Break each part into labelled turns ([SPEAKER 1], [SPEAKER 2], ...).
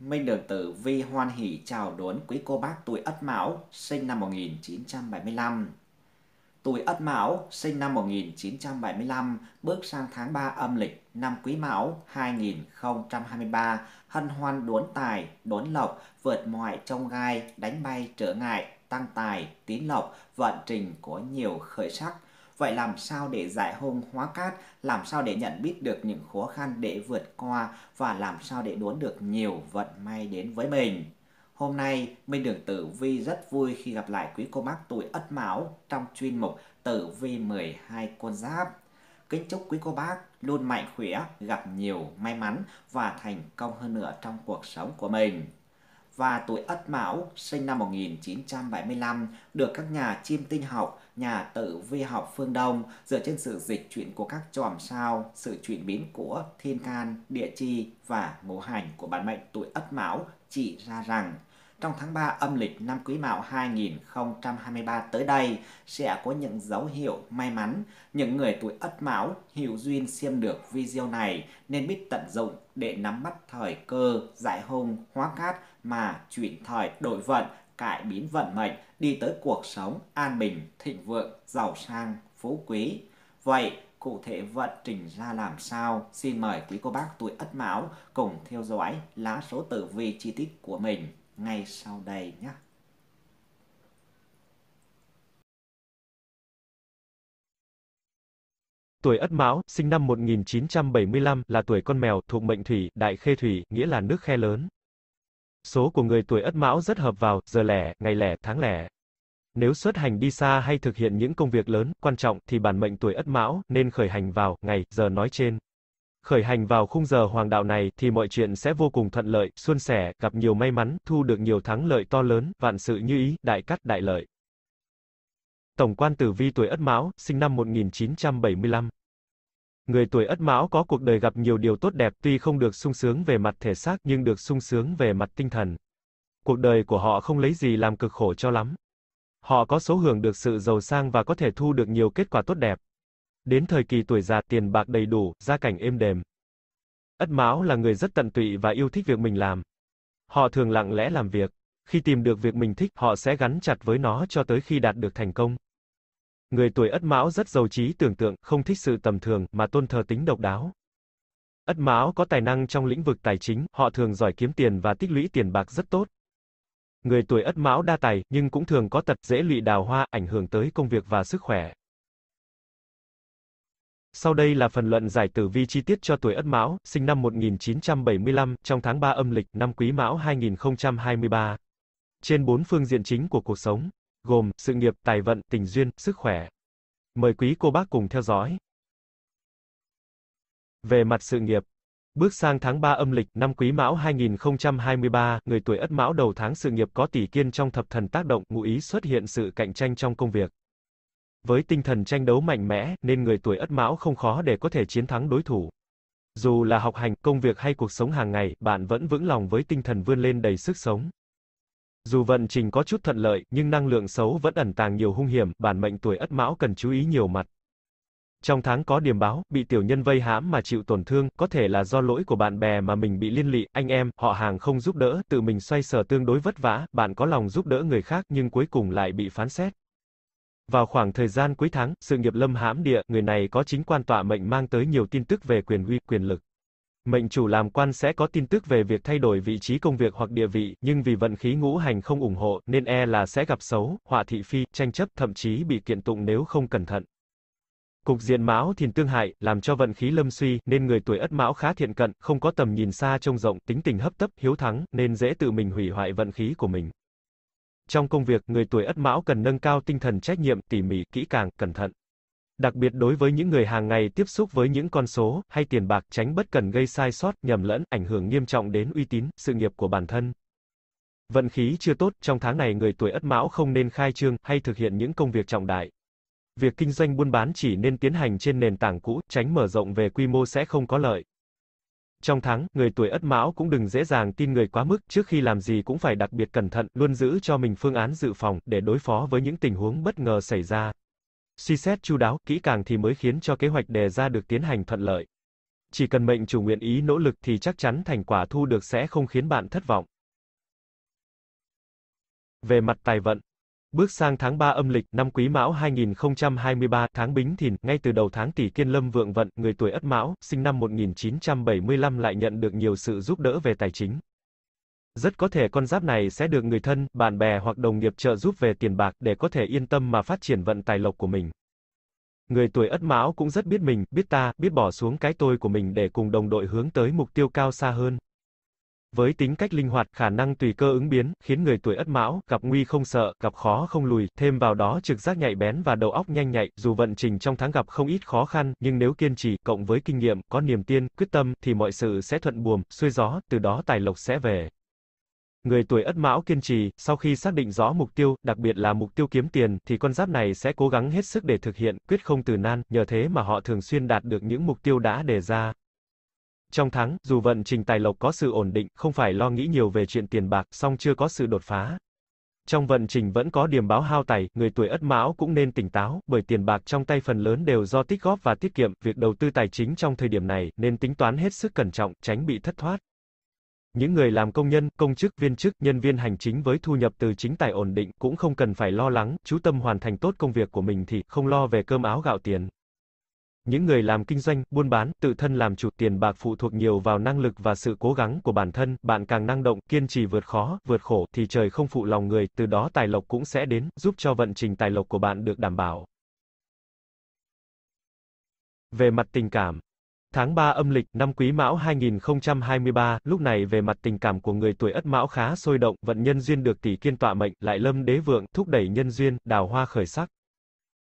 [SPEAKER 1] Minh Đường Tử Vi hoan hỷ chào đón quý cô bác tuổi Ất Mão sinh năm 1975. Tuổi Ất Mão sinh năm 1975 bước sang tháng 3 âm lịch năm Quý Mão 2023 hân hoan đốn tài, đốn lộc, vượt mọi trông gai, đánh bay trở ngại, tăng tài, tín lộc, vận trình có nhiều khởi sắc – Vậy làm sao để giải hôn hóa cát, làm sao để nhận biết được những khó khăn để vượt qua và làm sao để đón được nhiều vận may đến với mình. Hôm nay, Minh Đường Tử Vi rất vui khi gặp lại quý cô bác tuổi Ất Mão trong chuyên mục Tử Vi 12 con giáp. Kính chúc quý cô bác luôn mạnh khỏe, gặp nhiều may mắn và thành công hơn nữa trong cuộc sống của mình và tuổi Ất Mão sinh năm 1975 được các nhà chiêm tinh học, nhà tử vi học phương Đông dựa trên sự dịch chuyển của các chòm sao, sự chuyển biến của thiên can, địa chi và ngũ hành của bản mệnh tuổi Ất Mão chỉ ra rằng trong tháng 3 âm lịch năm Quý Mão 2023 tới đây sẽ có những dấu hiệu may mắn. Những người tuổi Ất Mão hữu duyên xem được video này nên biết tận dụng để nắm bắt thời cơ, giải hung, hóa cát mà chuyển thời đổi vận, cải biến vận mệnh đi tới cuộc sống an bình, thịnh vượng, giàu sang, phú quý. Vậy cụ thể vận trình ra làm sao? Xin mời quý cô bác tuổi Ất Mão cùng theo dõi lá số tử vi chi tiết của mình ngay sau đây nhé.
[SPEAKER 2] Tuổi Ất Mão, sinh năm 1975, là tuổi con mèo, thuộc mệnh thủy, đại khê thủy, nghĩa là nước khe lớn. Số của người tuổi Ất Mão rất hợp vào, giờ lẻ, ngày lẻ, tháng lẻ. Nếu xuất hành đi xa hay thực hiện những công việc lớn, quan trọng, thì bản mệnh tuổi Ất Mão, nên khởi hành vào, ngày, giờ nói trên khởi hành vào khung giờ hoàng đạo này thì mọi chuyện sẽ vô cùng thuận lợi, suôn sẻ, gặp nhiều may mắn, thu được nhiều thắng lợi to lớn, vạn sự như ý, đại cát đại lợi. Tổng quan tử vi tuổi Ất Mão, sinh năm 1975. Người tuổi Ất Mão có cuộc đời gặp nhiều điều tốt đẹp, tuy không được sung sướng về mặt thể xác nhưng được sung sướng về mặt tinh thần. Cuộc đời của họ không lấy gì làm cực khổ cho lắm. Họ có số hưởng được sự giàu sang và có thể thu được nhiều kết quả tốt đẹp. Đến thời kỳ tuổi già tiền bạc đầy đủ, gia cảnh êm đềm. Ất Mão là người rất tận tụy và yêu thích việc mình làm. Họ thường lặng lẽ làm việc. Khi tìm được việc mình thích, họ sẽ gắn chặt với nó cho tới khi đạt được thành công. Người tuổi Ất Mão rất giàu trí tưởng tượng, không thích sự tầm thường, mà tôn thờ tính độc đáo. Ất Mão có tài năng trong lĩnh vực tài chính, họ thường giỏi kiếm tiền và tích lũy tiền bạc rất tốt. Người tuổi Ất Mão đa tài, nhưng cũng thường có tật dễ lụy đào hoa, ảnh hưởng tới công việc và sức khỏe. Sau đây là phần luận giải tử vi chi tiết cho tuổi Ất Mão, sinh năm 1975, trong tháng 3 âm lịch, năm Quý Mão 2023. Trên bốn phương diện chính của cuộc sống, gồm sự nghiệp, tài vận, tình duyên, sức khỏe. Mời quý cô bác cùng theo dõi. Về mặt sự nghiệp, Bước sang tháng 3 âm lịch, năm Quý Mão 2023, người tuổi Ất Mão đầu tháng sự nghiệp có tỷ kiên trong thập thần tác động, ngụ ý xuất hiện sự cạnh tranh trong công việc với tinh thần tranh đấu mạnh mẽ nên người tuổi Ất Mão không khó để có thể chiến thắng đối thủ. Dù là học hành, công việc hay cuộc sống hàng ngày, bạn vẫn vững lòng với tinh thần vươn lên đầy sức sống. Dù vận trình có chút thuận lợi, nhưng năng lượng xấu vẫn ẩn tàng nhiều hung hiểm, bản mệnh tuổi Ất Mão cần chú ý nhiều mặt. Trong tháng có điểm báo, bị tiểu nhân vây hãm mà chịu tổn thương, có thể là do lỗi của bạn bè mà mình bị liên lụy, anh em, họ hàng không giúp đỡ, tự mình xoay sở tương đối vất vả, bạn có lòng giúp đỡ người khác nhưng cuối cùng lại bị phán xét. Vào khoảng thời gian cuối tháng, sự nghiệp Lâm hãm địa, người này có chính quan tọa mệnh mang tới nhiều tin tức về quyền uy, quyền lực. Mệnh chủ làm quan sẽ có tin tức về việc thay đổi vị trí công việc hoặc địa vị, nhưng vì vận khí ngũ hành không ủng hộ, nên e là sẽ gặp xấu, họa thị phi, tranh chấp, thậm chí bị kiện tụng nếu không cẩn thận. Cục diện mão thìn tương hại, làm cho vận khí lâm suy, nên người tuổi ất mão khá thiện cận, không có tầm nhìn xa trông rộng, tính tình hấp tấp, hiếu thắng, nên dễ tự mình hủy hoại vận khí của mình. Trong công việc, người tuổi Ất Mão cần nâng cao tinh thần trách nhiệm, tỉ mỉ, kỹ càng, cẩn thận. Đặc biệt đối với những người hàng ngày tiếp xúc với những con số hay tiền bạc, tránh bất cần gây sai sót, nhầm lẫn, ảnh hưởng nghiêm trọng đến uy tín, sự nghiệp của bản thân. Vận khí chưa tốt, trong tháng này người tuổi Ất Mão không nên khai trương hay thực hiện những công việc trọng đại. Việc kinh doanh buôn bán chỉ nên tiến hành trên nền tảng cũ, tránh mở rộng về quy mô sẽ không có lợi. Trong tháng, người tuổi Ất Mão cũng đừng dễ dàng tin người quá mức, trước khi làm gì cũng phải đặc biệt cẩn thận, luôn giữ cho mình phương án dự phòng để đối phó với những tình huống bất ngờ xảy ra. Suy xét chu đáo, kỹ càng thì mới khiến cho kế hoạch đề ra được tiến hành thuận lợi. Chỉ cần mệnh chủ nguyện ý nỗ lực thì chắc chắn thành quả thu được sẽ không khiến bạn thất vọng. Về mặt tài vận, Bước sang tháng 3 âm lịch, năm Quý Mão 2023, tháng Bính Thìn, ngay từ đầu tháng tỷ Kiên Lâm vượng vận, người tuổi Ất Mão, sinh năm 1975 lại nhận được nhiều sự giúp đỡ về tài chính. Rất có thể con giáp này sẽ được người thân, bạn bè hoặc đồng nghiệp trợ giúp về tiền bạc để có thể yên tâm mà phát triển vận tài lộc của mình. Người tuổi Ất Mão cũng rất biết mình, biết ta, biết bỏ xuống cái tôi của mình để cùng đồng đội hướng tới mục tiêu cao xa hơn. Với tính cách linh hoạt, khả năng tùy cơ ứng biến, khiến người tuổi Ất Mão gặp nguy không sợ, gặp khó không lùi, thêm vào đó trực giác nhạy bén và đầu óc nhanh nhạy, dù vận trình trong tháng gặp không ít khó khăn, nhưng nếu kiên trì, cộng với kinh nghiệm, có niềm tin, quyết tâm thì mọi sự sẽ thuận buồm xuôi gió, từ đó tài lộc sẽ về. Người tuổi Ất Mão kiên trì, sau khi xác định rõ mục tiêu, đặc biệt là mục tiêu kiếm tiền, thì con giáp này sẽ cố gắng hết sức để thực hiện, quyết không từ nan, nhờ thế mà họ thường xuyên đạt được những mục tiêu đã đề ra. Trong tháng, dù vận trình tài lộc có sự ổn định, không phải lo nghĩ nhiều về chuyện tiền bạc, song chưa có sự đột phá. Trong vận trình vẫn có điểm báo hao tài, người tuổi Ất Mão cũng nên tỉnh táo, bởi tiền bạc trong tay phần lớn đều do tích góp và tiết kiệm, việc đầu tư tài chính trong thời điểm này nên tính toán hết sức cẩn trọng, tránh bị thất thoát. Những người làm công nhân, công chức, viên chức, nhân viên hành chính với thu nhập từ chính tài ổn định cũng không cần phải lo lắng, chú tâm hoàn thành tốt công việc của mình thì không lo về cơm áo gạo tiền. Những người làm kinh doanh, buôn bán, tự thân làm chủ tiền bạc phụ thuộc nhiều vào năng lực và sự cố gắng của bản thân, bạn càng năng động, kiên trì vượt khó, vượt khổ thì trời không phụ lòng người, từ đó tài lộc cũng sẽ đến, giúp cho vận trình tài lộc của bạn được đảm bảo. Về mặt tình cảm, Tháng 3 âm lịch, năm Quý Mão 2023, lúc này về mặt tình cảm của người tuổi Ất Mão khá sôi động, vận nhân duyên được tỷ kiên tọa mệnh, lại lâm đế vượng, thúc đẩy nhân duyên, đào hoa khởi sắc.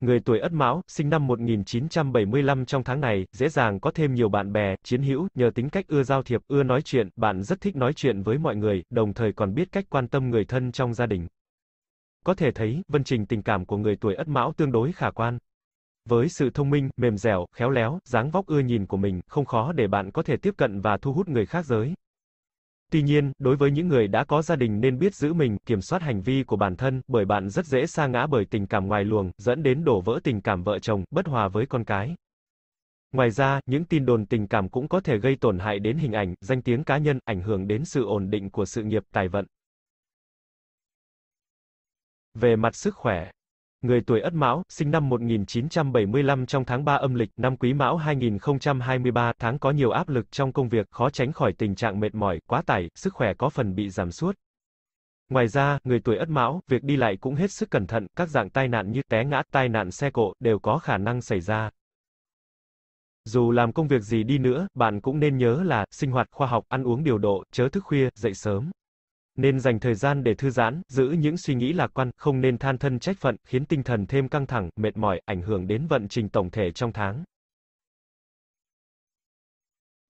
[SPEAKER 2] Người tuổi Ất Mão, sinh năm 1975 trong tháng này, dễ dàng có thêm nhiều bạn bè, chiến hữu, nhờ tính cách ưa giao thiệp, ưa nói chuyện, bạn rất thích nói chuyện với mọi người, đồng thời còn biết cách quan tâm người thân trong gia đình. Có thể thấy, vân trình tình cảm của người tuổi Ất Mão tương đối khả quan. Với sự thông minh, mềm dẻo, khéo léo, dáng vóc ưa nhìn của mình, không khó để bạn có thể tiếp cận và thu hút người khác giới. Tuy nhiên, đối với những người đã có gia đình nên biết giữ mình, kiểm soát hành vi của bản thân, bởi bạn rất dễ sa ngã bởi tình cảm ngoài luồng, dẫn đến đổ vỡ tình cảm vợ chồng, bất hòa với con cái. Ngoài ra, những tin đồn tình cảm cũng có thể gây tổn hại đến hình ảnh, danh tiếng cá nhân, ảnh hưởng đến sự ổn định của sự nghiệp, tài vận. Về mặt sức khỏe, người tuổi Ất Mão, sinh năm 1975 trong tháng 3 âm lịch, năm Quý Mão 2023, tháng có nhiều áp lực trong công việc, khó tránh khỏi tình trạng mệt mỏi, quá tải, sức khỏe có phần bị giảm sút. Ngoài ra, người tuổi Ất Mão, việc đi lại cũng hết sức cẩn thận, các dạng tai nạn như té ngã, tai nạn xe cộ đều có khả năng xảy ra. Dù làm công việc gì đi nữa, bạn cũng nên nhớ là sinh hoạt khoa học, ăn uống điều độ, chớ thức khuya, dậy sớm nên dành thời gian để thư giãn, giữ những suy nghĩ lạc quan, không nên than thân trách phận, khiến tinh thần thêm căng thẳng, mệt mỏi, ảnh hưởng đến vận trình tổng thể trong tháng.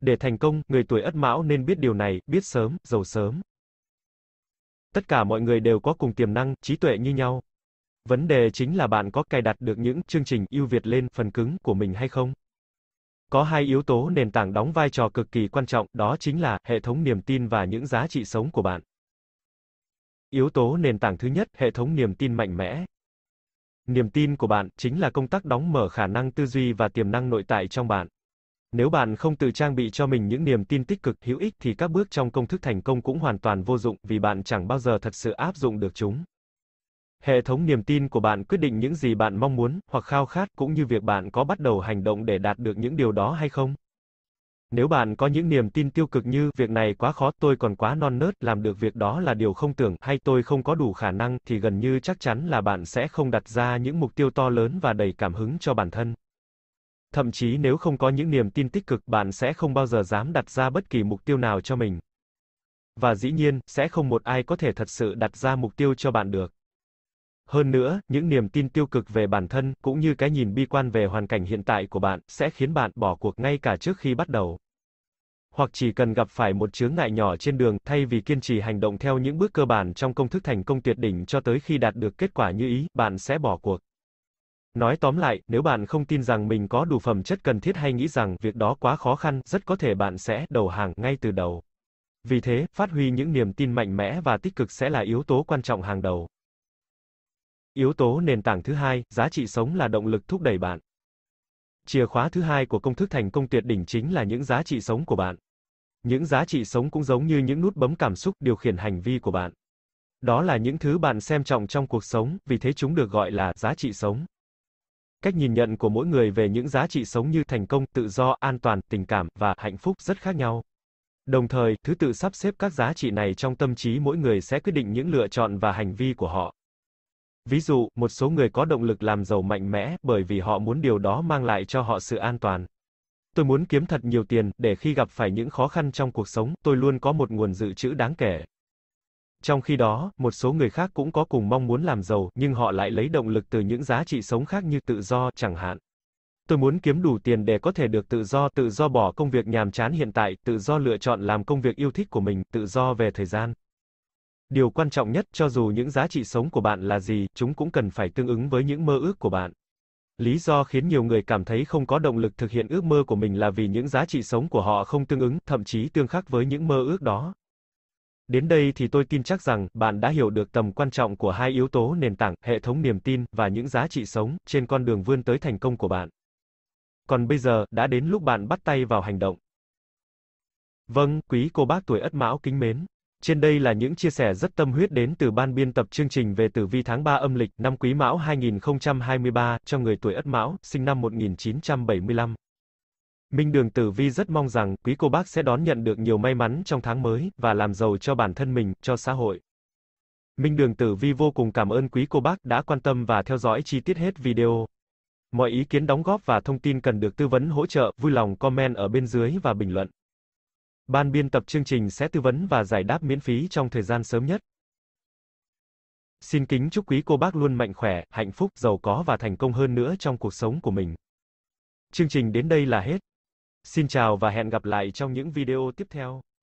[SPEAKER 2] Để thành công, người tuổi Ất Mão nên biết điều này, biết sớm, giàu sớm. Tất cả mọi người đều có cùng tiềm năng, trí tuệ như nhau. Vấn đề chính là bạn có cài đặt được những chương trình ưu việt lên phần cứng của mình hay không. Có hai yếu tố nền tảng đóng vai trò cực kỳ quan trọng, đó chính là hệ thống niềm tin và những giá trị sống của bạn. Yếu tố nền tảng thứ nhất, hệ thống niềm tin mạnh mẽ. Niềm tin của bạn chính là công tác đóng mở khả năng tư duy và tiềm năng nội tại trong bạn. Nếu bạn không tự trang bị cho mình những niềm tin tích cực hữu ích thì các bước trong công thức thành công cũng hoàn toàn vô dụng vì bạn chẳng bao giờ thật sự áp dụng được chúng. Hệ thống niềm tin của bạn quyết định những gì bạn mong muốn hoặc khao khát cũng như việc bạn có bắt đầu hành động để đạt được những điều đó hay không. Nếu bạn có những niềm tin tiêu cực như việc này quá khó, tôi còn quá non nớt, làm được việc đó là điều không tưởng, hay tôi không có đủ khả năng thì gần như chắc chắn là bạn sẽ không đặt ra những mục tiêu to lớn và đầy cảm hứng cho bản thân. Thậm chí nếu không có những niềm tin tích cực, bạn sẽ không bao giờ dám đặt ra bất kỳ mục tiêu nào cho mình. Và dĩ nhiên, sẽ không một ai có thể thật sự đặt ra mục tiêu cho bạn được. Hơn nữa, những niềm tin tiêu cực về bản thân, cũng như cái nhìn bi quan về hoàn cảnh hiện tại của bạn, sẽ khiến bạn bỏ cuộc ngay cả trước khi bắt đầu. Hoặc chỉ cần gặp phải một chướng ngại nhỏ trên đường, thay vì kiên trì hành động theo những bước cơ bản trong công thức thành công tuyệt đỉnh cho tới khi đạt được kết quả như ý, bạn sẽ bỏ cuộc. Nói tóm lại, nếu bạn không tin rằng mình có đủ phẩm chất cần thiết hay nghĩ rằng việc đó quá khó khăn, rất có thể bạn sẽ đầu hàng ngay từ đầu. Vì thế, phát huy những niềm tin mạnh mẽ và tích cực sẽ là yếu tố quan trọng hàng đầu. Yếu tố nền tảng thứ hai, giá trị sống là động lực thúc đẩy bạn. Chìa khóa thứ hai của công thức thành công tuyệt đỉnh chính là những giá trị sống của bạn. Những giá trị sống cũng giống như những nút bấm cảm xúc điều khiển hành vi của bạn. Đó là những thứ bạn xem trọng trong cuộc sống, vì thế chúng được gọi là giá trị sống. Cách nhìn nhận của mỗi người về những giá trị sống như thành công, tự do, an toàn, tình cảm và hạnh phúc rất khác nhau. Đồng thời, thứ tự sắp xếp các giá trị này trong tâm trí mỗi người sẽ quyết định những lựa chọn và hành vi của họ. Ví dụ, một số người có động lực làm giàu mạnh mẽ, bởi vì họ muốn điều đó mang lại cho họ sự an toàn. Tôi muốn kiếm thật nhiều tiền, để khi gặp phải những khó khăn trong cuộc sống, tôi luôn có một nguồn dự trữ đáng kể. Trong khi đó, một số người khác cũng có cùng mong muốn làm giàu, nhưng họ lại lấy động lực từ những giá trị sống khác như tự do, chẳng hạn. Tôi muốn kiếm đủ tiền để có thể được tự do, tự do bỏ công việc nhàm chán hiện tại, tự do lựa chọn làm công việc yêu thích của mình, tự do về thời gian. Điều quan trọng nhất cho dù những giá trị sống của bạn là gì, chúng cũng cần phải tương ứng với những mơ ước của bạn. Lý do khiến nhiều người cảm thấy không có động lực thực hiện ước mơ của mình là vì những giá trị sống của họ không tương ứng, thậm chí tương khắc với những mơ ước đó. Đến đây thì tôi tin chắc rằng bạn đã hiểu được tầm quan trọng của hai yếu tố nền tảng, hệ thống niềm tin và những giá trị sống trên con đường vươn tới thành công của bạn. Còn bây giờ, đã đến lúc bạn bắt tay vào hành động. Vâng, quý cô bác tuổi Ất Mão kính mến. Trên đây là những chia sẻ rất tâm huyết đến từ ban biên tập chương trình về tử vi tháng 3 âm lịch năm Quý Mão 2023 cho người tuổi Ất Mão, sinh năm 1975. Minh Đường Tử Vi rất mong rằng quý cô bác sẽ đón nhận được nhiều may mắn trong tháng mới và làm giàu cho bản thân mình, cho xã hội. Minh Đường Tử Vi vô cùng cảm ơn quý cô bác đã quan tâm và theo dõi chi tiết hết video. Mọi ý kiến đóng góp và thông tin cần được tư vấn hỗ trợ, vui lòng comment ở bên dưới và bình luận. Ban biên tập chương trình sẽ tư vấn và giải đáp miễn phí trong thời gian sớm nhất. Xin kính chúc quý cô bác luôn mạnh khỏe, hạnh phúc, giàu có và thành công hơn nữa trong cuộc sống của mình. Chương trình đến đây là hết. Xin chào và hẹn gặp lại trong những video tiếp theo.